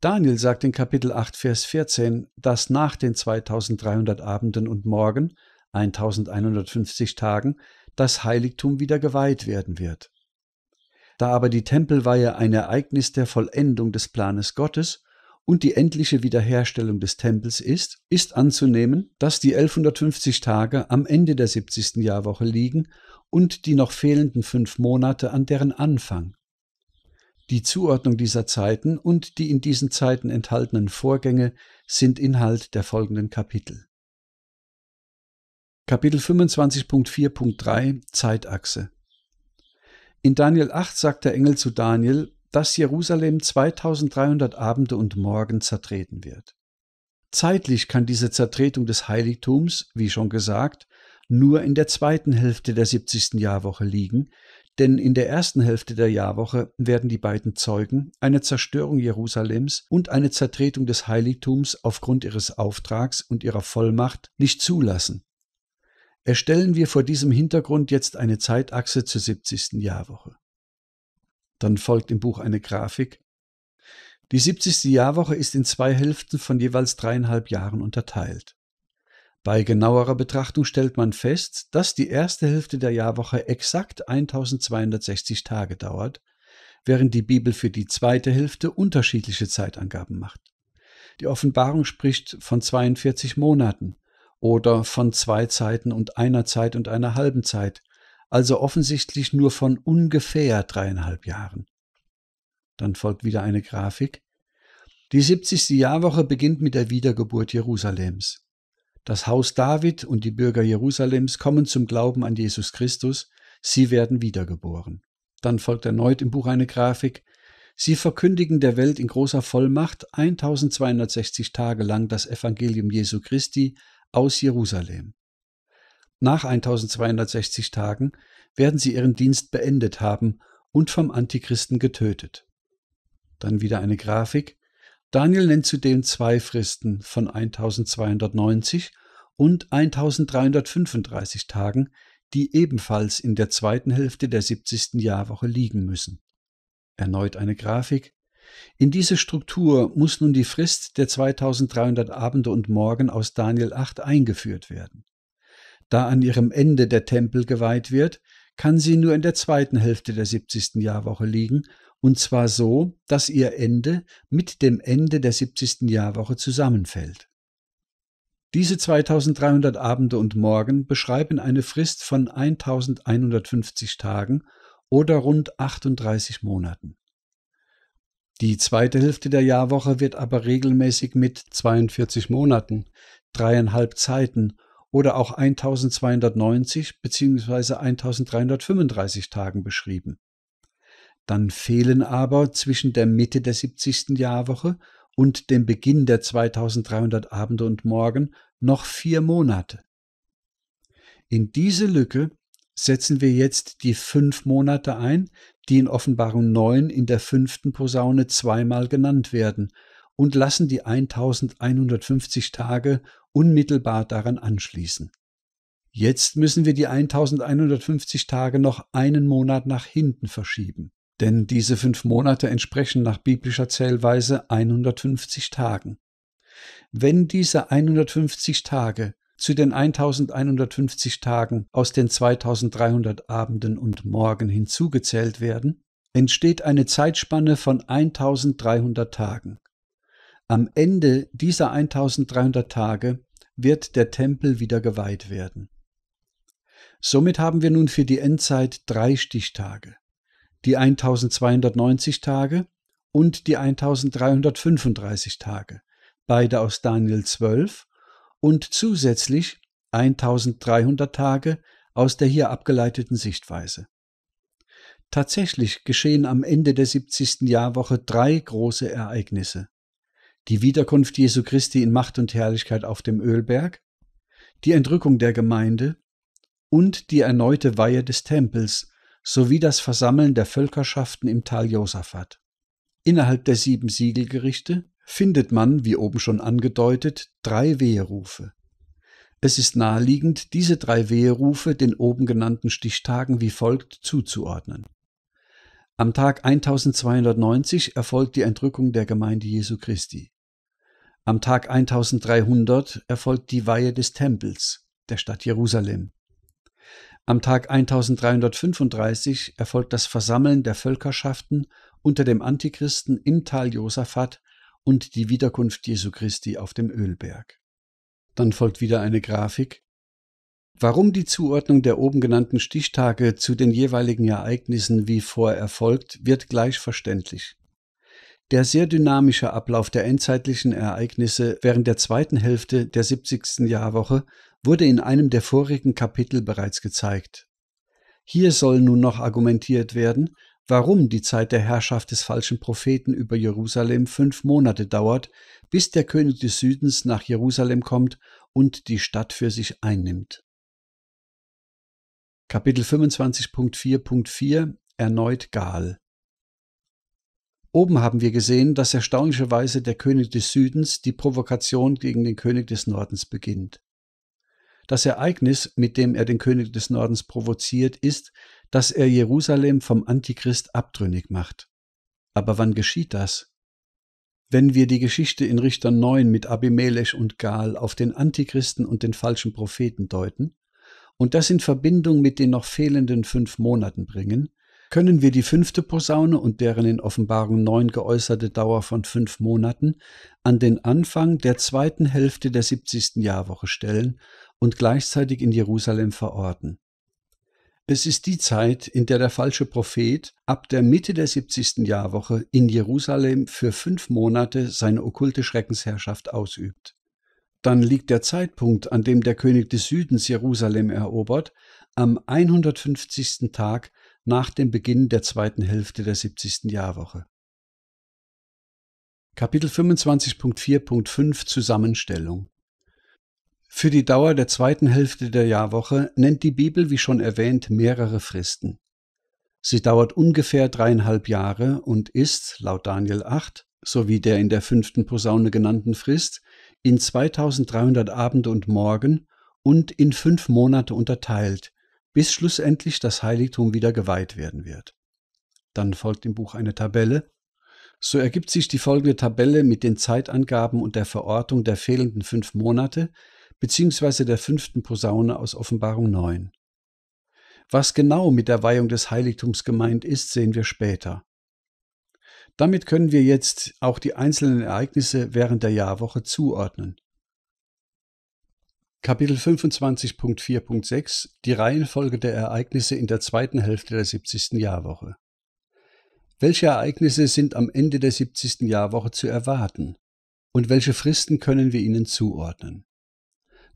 Daniel sagt in Kapitel 8, Vers 14, dass nach den 2300 Abenden und Morgen, 1150 Tagen, das Heiligtum wieder geweiht werden wird. Da aber die Tempelweihe ein Ereignis der Vollendung des Planes Gottes und die endliche Wiederherstellung des Tempels ist, ist anzunehmen, dass die 1150 Tage am Ende der 70. Jahrwoche liegen und die noch fehlenden fünf Monate an deren Anfang. Die Zuordnung dieser Zeiten und die in diesen Zeiten enthaltenen Vorgänge sind Inhalt der folgenden Kapitel. Kapitel 25.4.3 Zeitachse In Daniel 8 sagt der Engel zu Daniel, dass Jerusalem 2300 Abende und Morgen zertreten wird. Zeitlich kann diese Zertretung des Heiligtums, wie schon gesagt, nur in der zweiten Hälfte der 70. Jahrwoche liegen, denn in der ersten Hälfte der Jahrwoche werden die beiden Zeugen eine Zerstörung Jerusalems und eine Zertretung des Heiligtums aufgrund ihres Auftrags und ihrer Vollmacht nicht zulassen Erstellen wir vor diesem Hintergrund jetzt eine Zeitachse zur 70. Jahrwoche. Dann folgt im Buch eine Grafik. Die 70. Jahrwoche ist in zwei Hälften von jeweils dreieinhalb Jahren unterteilt. Bei genauerer Betrachtung stellt man fest, dass die erste Hälfte der Jahrwoche exakt 1260 Tage dauert, während die Bibel für die zweite Hälfte unterschiedliche Zeitangaben macht. Die Offenbarung spricht von 42 Monaten, oder von zwei Zeiten und einer Zeit und einer halben Zeit, also offensichtlich nur von ungefähr dreieinhalb Jahren. Dann folgt wieder eine Grafik. Die 70. Jahrwoche beginnt mit der Wiedergeburt Jerusalems. Das Haus David und die Bürger Jerusalems kommen zum Glauben an Jesus Christus, sie werden wiedergeboren. Dann folgt erneut im Buch eine Grafik. Sie verkündigen der Welt in großer Vollmacht 1260 Tage lang das Evangelium Jesu Christi aus Jerusalem. Nach 1260 Tagen werden sie ihren Dienst beendet haben und vom Antichristen getötet. Dann wieder eine Grafik. Daniel nennt zudem zwei Fristen von 1290 und 1335 Tagen, die ebenfalls in der zweiten Hälfte der 70. Jahrwoche liegen müssen. Erneut eine Grafik. In diese Struktur muss nun die Frist der 2300 Abende und Morgen aus Daniel 8 eingeführt werden. Da an ihrem Ende der Tempel geweiht wird, kann sie nur in der zweiten Hälfte der 70. Jahrwoche liegen, und zwar so, dass ihr Ende mit dem Ende der 70. Jahrwoche zusammenfällt. Diese 2300 Abende und Morgen beschreiben eine Frist von 1150 Tagen oder rund 38 Monaten. Die zweite Hälfte der Jahrwoche wird aber regelmäßig mit 42 Monaten, dreieinhalb Zeiten oder auch 1290 bzw. 1335 Tagen beschrieben. Dann fehlen aber zwischen der Mitte der 70. Jahrwoche und dem Beginn der 2300 Abende und Morgen noch vier Monate. In diese Lücke setzen wir jetzt die fünf Monate ein, die in Offenbarung 9 in der fünften Posaune zweimal genannt werden, und lassen die 1150 Tage unmittelbar daran anschließen. Jetzt müssen wir die 1150 Tage noch einen Monat nach hinten verschieben, denn diese fünf Monate entsprechen nach biblischer Zählweise 150 Tagen. Wenn diese 150 Tage zu den 1150 Tagen aus den 2300 Abenden und Morgen hinzugezählt werden, entsteht eine Zeitspanne von 1300 Tagen. Am Ende dieser 1300 Tage wird der Tempel wieder geweiht werden. Somit haben wir nun für die Endzeit drei Stichtage, die 1290 Tage und die 1335 Tage, beide aus Daniel 12 und zusätzlich 1300 Tage aus der hier abgeleiteten Sichtweise. Tatsächlich geschehen am Ende der 70. Jahrwoche drei große Ereignisse. Die Wiederkunft Jesu Christi in Macht und Herrlichkeit auf dem Ölberg, die Entrückung der Gemeinde und die erneute Weihe des Tempels sowie das Versammeln der Völkerschaften im Tal Josaphat. Innerhalb der sieben Siegelgerichte findet man, wie oben schon angedeutet, drei Weherufe. Es ist naheliegend, diese drei Weherufe den oben genannten Stichtagen wie folgt zuzuordnen. Am Tag 1290 erfolgt die Entrückung der Gemeinde Jesu Christi. Am Tag 1300 erfolgt die Weihe des Tempels der Stadt Jerusalem. Am Tag 1335 erfolgt das Versammeln der Völkerschaften unter dem Antichristen im Tal Josaphat und die Wiederkunft Jesu Christi auf dem Ölberg. Dann folgt wieder eine Grafik. Warum die Zuordnung der oben genannten Stichtage zu den jeweiligen Ereignissen wie vor erfolgt, wird gleich verständlich. Der sehr dynamische Ablauf der endzeitlichen Ereignisse während der zweiten Hälfte der 70. Jahrwoche wurde in einem der vorigen Kapitel bereits gezeigt. Hier soll nun noch argumentiert werden, warum die Zeit der Herrschaft des falschen Propheten über Jerusalem fünf Monate dauert, bis der König des Südens nach Jerusalem kommt und die Stadt für sich einnimmt. Kapitel 25.4.4 Erneut Gaal Oben haben wir gesehen, dass erstaunlicherweise der König des Südens die Provokation gegen den König des Nordens beginnt. Das Ereignis, mit dem er den König des Nordens provoziert, ist, dass er Jerusalem vom Antichrist abtrünnig macht. Aber wann geschieht das? Wenn wir die Geschichte in Richter 9 mit Abimelech und Gal auf den Antichristen und den falschen Propheten deuten und das in Verbindung mit den noch fehlenden fünf Monaten bringen, können wir die fünfte Posaune und deren in Offenbarung 9 geäußerte Dauer von fünf Monaten an den Anfang der zweiten Hälfte der 70. Jahrwoche stellen und gleichzeitig in Jerusalem verorten. Es ist die Zeit, in der der falsche Prophet ab der Mitte der 70. Jahrwoche in Jerusalem für fünf Monate seine okkulte Schreckensherrschaft ausübt. Dann liegt der Zeitpunkt, an dem der König des Südens Jerusalem erobert, am 150. Tag nach dem Beginn der zweiten Hälfte der 70. Jahrwoche. Kapitel 25.4.5 Zusammenstellung für die Dauer der zweiten Hälfte der Jahrwoche nennt die Bibel, wie schon erwähnt, mehrere Fristen. Sie dauert ungefähr dreieinhalb Jahre und ist, laut Daniel 8, sowie der in der fünften Posaune genannten Frist, in 2300 Abende und Morgen und in fünf Monate unterteilt, bis schlussendlich das Heiligtum wieder geweiht werden wird. Dann folgt im Buch eine Tabelle. So ergibt sich die folgende Tabelle mit den Zeitangaben und der Verortung der fehlenden fünf Monate, beziehungsweise der fünften Posaune aus Offenbarung 9. Was genau mit der Weihung des Heiligtums gemeint ist, sehen wir später. Damit können wir jetzt auch die einzelnen Ereignisse während der Jahrwoche zuordnen. Kapitel 25.4.6 Die Reihenfolge der Ereignisse in der zweiten Hälfte der 70. Jahrwoche. Welche Ereignisse sind am Ende der 70. Jahrwoche zu erwarten? Und welche Fristen können wir ihnen zuordnen?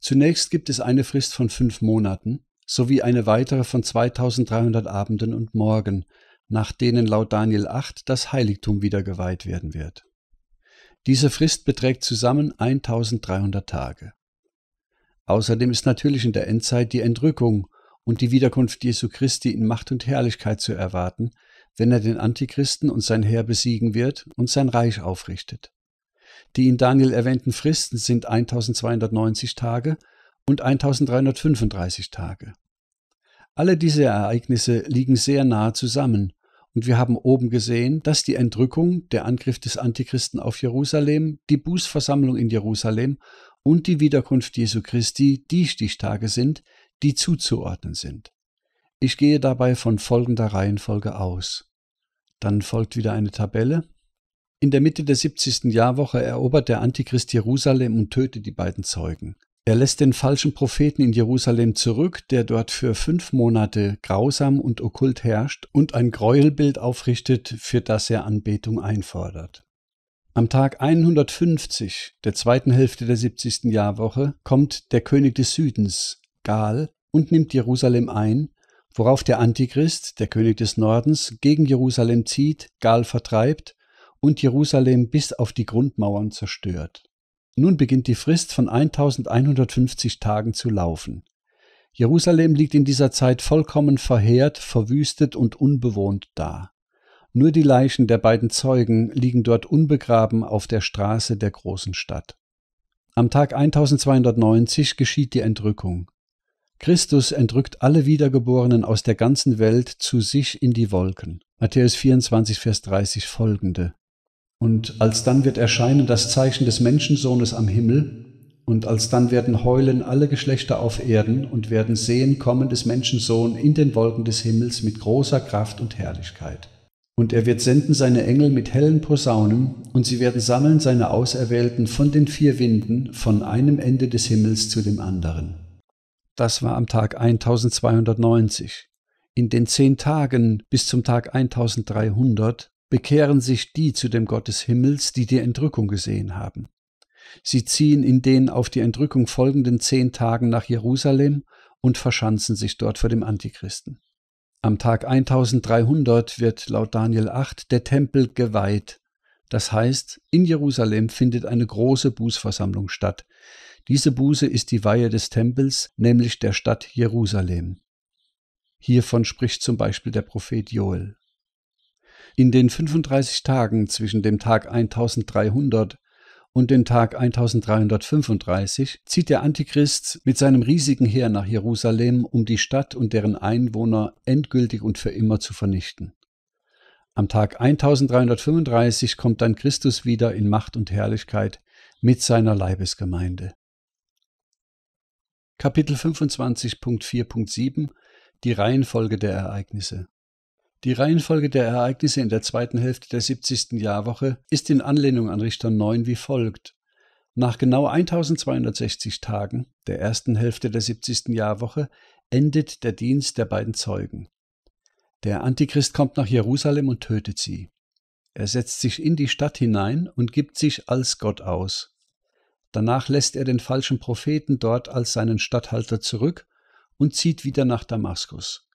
Zunächst gibt es eine Frist von fünf Monaten sowie eine weitere von 2300 Abenden und Morgen, nach denen laut Daniel 8 das Heiligtum wieder geweiht werden wird. Diese Frist beträgt zusammen 1300 Tage. Außerdem ist natürlich in der Endzeit die Entrückung und die Wiederkunft Jesu Christi in Macht und Herrlichkeit zu erwarten, wenn er den Antichristen und sein Heer besiegen wird und sein Reich aufrichtet. Die in Daniel erwähnten Fristen sind 1290 Tage und 1335 Tage. Alle diese Ereignisse liegen sehr nahe zusammen, und wir haben oben gesehen, dass die Entrückung, der Angriff des Antichristen auf Jerusalem, die Bußversammlung in Jerusalem und die Wiederkunft Jesu Christi die Stichtage sind, die zuzuordnen sind. Ich gehe dabei von folgender Reihenfolge aus. Dann folgt wieder eine Tabelle, in der Mitte der 70. Jahrwoche erobert der Antichrist Jerusalem und tötet die beiden Zeugen. Er lässt den falschen Propheten in Jerusalem zurück, der dort für fünf Monate grausam und okkult herrscht und ein Gräuelbild aufrichtet, für das er Anbetung einfordert. Am Tag 150 der zweiten Hälfte der 70. Jahrwoche kommt der König des Südens, Gal, und nimmt Jerusalem ein, worauf der Antichrist, der König des Nordens, gegen Jerusalem zieht, Gal vertreibt und Jerusalem bis auf die Grundmauern zerstört. Nun beginnt die Frist von 1150 Tagen zu laufen. Jerusalem liegt in dieser Zeit vollkommen verheert, verwüstet und unbewohnt da. Nur die Leichen der beiden Zeugen liegen dort unbegraben auf der Straße der großen Stadt. Am Tag 1290 geschieht die Entrückung. Christus entrückt alle Wiedergeborenen aus der ganzen Welt zu sich in die Wolken. Matthäus 24, Vers 30 folgende. Und alsdann wird erscheinen das Zeichen des Menschensohnes am Himmel, und alsdann werden heulen alle Geschlechter auf Erden und werden sehen kommen des Menschensohn in den Wolken des Himmels mit großer Kraft und Herrlichkeit. Und er wird senden seine Engel mit hellen Posaunen, und sie werden sammeln seine Auserwählten von den vier Winden, von einem Ende des Himmels zu dem anderen. Das war am Tag 1290. In den zehn Tagen bis zum Tag 1300 bekehren sich die zu dem Gott des Himmels, die die Entrückung gesehen haben. Sie ziehen in den auf die Entrückung folgenden zehn Tagen nach Jerusalem und verschanzen sich dort vor dem Antichristen. Am Tag 1300 wird laut Daniel 8 der Tempel geweiht. Das heißt, in Jerusalem findet eine große Bußversammlung statt. Diese Buße ist die Weihe des Tempels, nämlich der Stadt Jerusalem. Hiervon spricht zum Beispiel der Prophet Joel. In den 35 Tagen zwischen dem Tag 1300 und dem Tag 1335 zieht der Antichrist mit seinem riesigen Heer nach Jerusalem, um die Stadt und deren Einwohner endgültig und für immer zu vernichten. Am Tag 1335 kommt dann Christus wieder in Macht und Herrlichkeit mit seiner Leibesgemeinde. Kapitel 25.4.7 Die Reihenfolge der Ereignisse die Reihenfolge der Ereignisse in der zweiten Hälfte der 70. Jahrwoche ist in Anlehnung an Richter 9 wie folgt. Nach genau 1260 Tagen der ersten Hälfte der 70. Jahrwoche endet der Dienst der beiden Zeugen. Der Antichrist kommt nach Jerusalem und tötet sie. Er setzt sich in die Stadt hinein und gibt sich als Gott aus. Danach lässt er den falschen Propheten dort als seinen Statthalter zurück und zieht wieder nach Damaskus.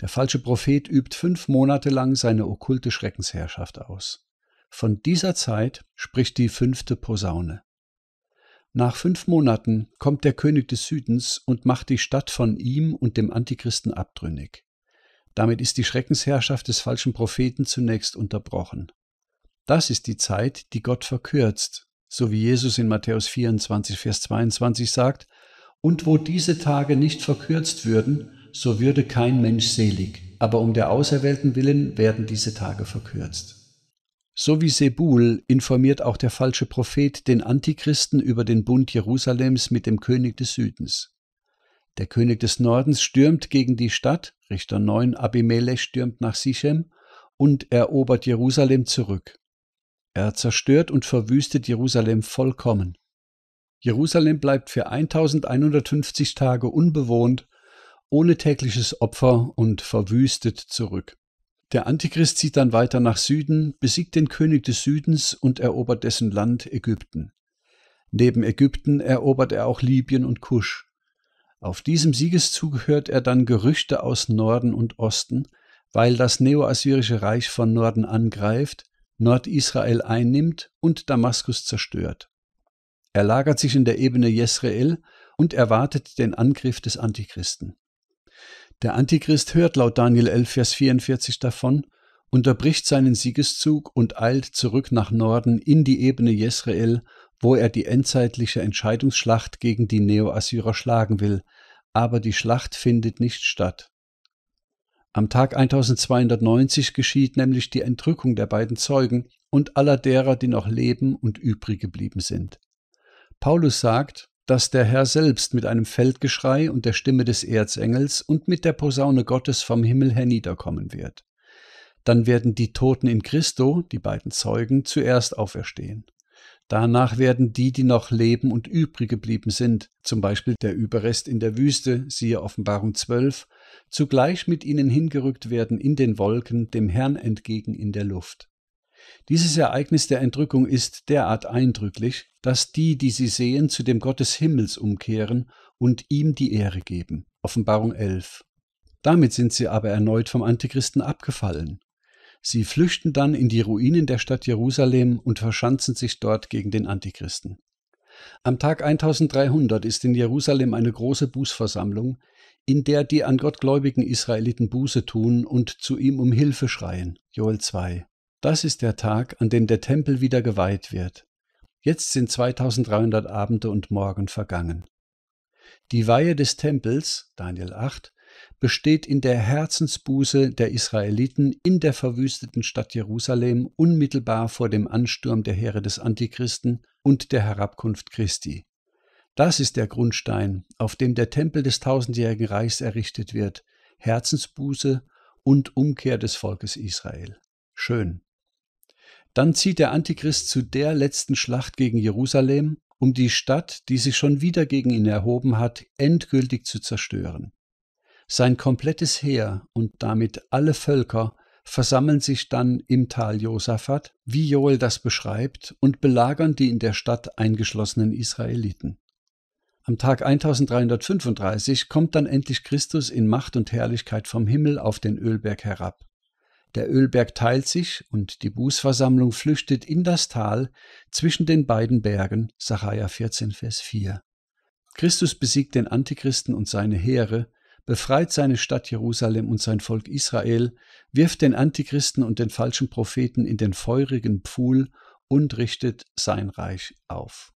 Der falsche Prophet übt fünf Monate lang seine okkulte Schreckensherrschaft aus. Von dieser Zeit spricht die fünfte Posaune. Nach fünf Monaten kommt der König des Südens und macht die Stadt von ihm und dem Antichristen abtrünnig. Damit ist die Schreckensherrschaft des falschen Propheten zunächst unterbrochen. Das ist die Zeit, die Gott verkürzt, so wie Jesus in Matthäus 24, Vers 22 sagt, und wo diese Tage nicht verkürzt würden, so würde kein Mensch selig, aber um der Auserwählten willen werden diese Tage verkürzt. So wie Sebul informiert auch der falsche Prophet den Antichristen über den Bund Jerusalems mit dem König des Südens. Der König des Nordens stürmt gegen die Stadt, Richter 9 Abimelech stürmt nach Sichem und erobert Jerusalem zurück. Er zerstört und verwüstet Jerusalem vollkommen. Jerusalem bleibt für 1150 Tage unbewohnt ohne tägliches Opfer und verwüstet zurück. Der Antichrist zieht dann weiter nach Süden, besiegt den König des Südens und erobert dessen Land Ägypten. Neben Ägypten erobert er auch Libyen und Kusch. Auf diesem Siegeszug hört er dann Gerüchte aus Norden und Osten, weil das neoassyrische Reich von Norden angreift, Nordisrael einnimmt und Damaskus zerstört. Er lagert sich in der Ebene Jesrael und erwartet den Angriff des Antichristen. Der Antichrist hört laut Daniel 11, Vers 44 davon, unterbricht seinen Siegeszug und eilt zurück nach Norden in die Ebene Jezreel, wo er die endzeitliche Entscheidungsschlacht gegen die Neoassyrer schlagen will, aber die Schlacht findet nicht statt. Am Tag 1290 geschieht nämlich die Entrückung der beiden Zeugen und aller derer, die noch leben und übrig geblieben sind. Paulus sagt, dass der Herr selbst mit einem Feldgeschrei und der Stimme des Erzengels und mit der Posaune Gottes vom Himmel herniederkommen wird. Dann werden die Toten in Christo, die beiden Zeugen, zuerst auferstehen. Danach werden die, die noch leben und übrig geblieben sind, zum Beispiel der Überrest in der Wüste, siehe Offenbarung 12, zugleich mit ihnen hingerückt werden in den Wolken, dem Herrn entgegen in der Luft. Dieses Ereignis der Entrückung ist derart eindrücklich, dass die, die sie sehen, zu dem Gott des Himmels umkehren und ihm die Ehre geben. Offenbarung 11. Damit sind sie aber erneut vom Antichristen abgefallen. Sie flüchten dann in die Ruinen der Stadt Jerusalem und verschanzen sich dort gegen den Antichristen. Am Tag 1300 ist in Jerusalem eine große Bußversammlung, in der die an Gott gläubigen Israeliten Buße tun und zu ihm um Hilfe schreien. Joel 2. Das ist der Tag, an dem der Tempel wieder geweiht wird. Jetzt sind 2300 Abende und Morgen vergangen. Die Weihe des Tempels, Daniel 8, besteht in der Herzensbuße der Israeliten in der verwüsteten Stadt Jerusalem unmittelbar vor dem Ansturm der Heere des Antichristen und der Herabkunft Christi. Das ist der Grundstein, auf dem der Tempel des tausendjährigen Reichs errichtet wird, Herzensbuße und Umkehr des Volkes Israel. Schön. Dann zieht der Antichrist zu der letzten Schlacht gegen Jerusalem, um die Stadt, die sich schon wieder gegen ihn erhoben hat, endgültig zu zerstören. Sein komplettes Heer und damit alle Völker versammeln sich dann im Tal Josaphat, wie Joel das beschreibt, und belagern die in der Stadt eingeschlossenen Israeliten. Am Tag 1335 kommt dann endlich Christus in Macht und Herrlichkeit vom Himmel auf den Ölberg herab. Der Ölberg teilt sich und die Bußversammlung flüchtet in das Tal zwischen den beiden Bergen, Sacharja 14, Vers 4. Christus besiegt den Antichristen und seine Heere, befreit seine Stadt Jerusalem und sein Volk Israel, wirft den Antichristen und den falschen Propheten in den feurigen Pfuhl und richtet sein Reich auf.